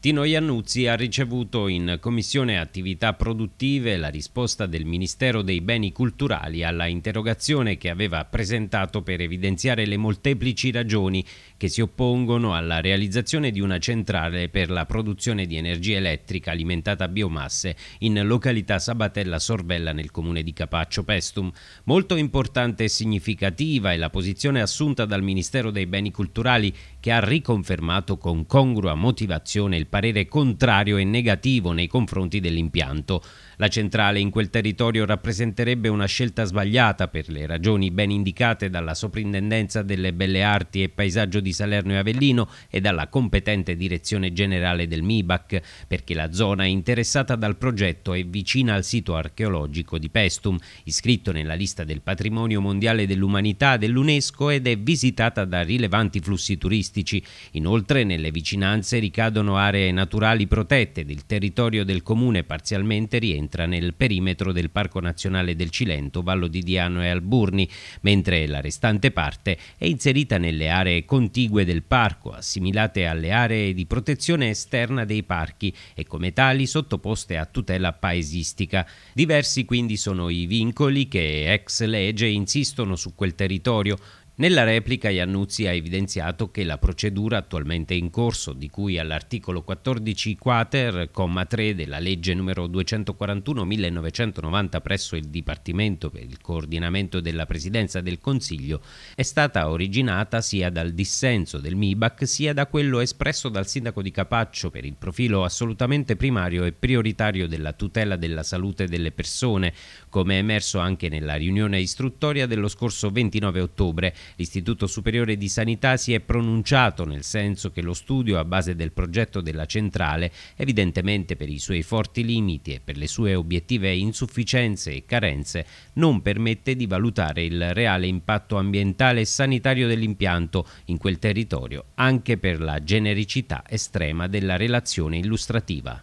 Tino Iannuzzi ha ricevuto in Commissione Attività Produttive la risposta del Ministero dei Beni Culturali alla interrogazione che aveva presentato per evidenziare le molteplici ragioni che si oppongono alla realizzazione di una centrale per la produzione di energia elettrica alimentata a biomasse in località Sabatella Sorbella nel comune di Capaccio Pestum. Molto importante e significativa è la posizione assunta dal Ministero dei Beni Culturali che ha riconfermato con congrua motivazione il parere contrario e negativo nei confronti dell'impianto. La centrale in quel territorio rappresenterebbe una scelta sbagliata per le ragioni ben indicate dalla Soprintendenza delle Belle Arti e Paesaggio di Salerno e Avellino e dalla competente Direzione Generale del MIBAC, perché la zona interessata dal progetto è vicina al sito archeologico di Pestum, iscritto nella lista del Patrimonio Mondiale dell'Umanità dell'UNESCO ed è visitata da rilevanti flussi turistici. Inoltre nelle vicinanze ricadono aree aree naturali protette del territorio del comune parzialmente rientra nel perimetro del Parco Nazionale del Cilento, Vallo di Diano e Alburni, mentre la restante parte è inserita nelle aree contigue del parco, assimilate alle aree di protezione esterna dei parchi e come tali sottoposte a tutela paesistica. Diversi quindi sono i vincoli che ex legge insistono su quel territorio, nella replica Iannuzzi ha evidenziato che la procedura attualmente in corso, di cui all'articolo 14 quater, comma 3 della legge numero 241 1990 presso il Dipartimento per il coordinamento della Presidenza del Consiglio, è stata originata sia dal dissenso del MIBAC sia da quello espresso dal sindaco di Capaccio per il profilo assolutamente primario e prioritario della tutela della salute delle persone, come emerso anche nella riunione istruttoria dello scorso 29 ottobre L'Istituto Superiore di Sanità si è pronunciato nel senso che lo studio a base del progetto della centrale, evidentemente per i suoi forti limiti e per le sue obiettive insufficienze e carenze, non permette di valutare il reale impatto ambientale e sanitario dell'impianto in quel territorio, anche per la genericità estrema della relazione illustrativa.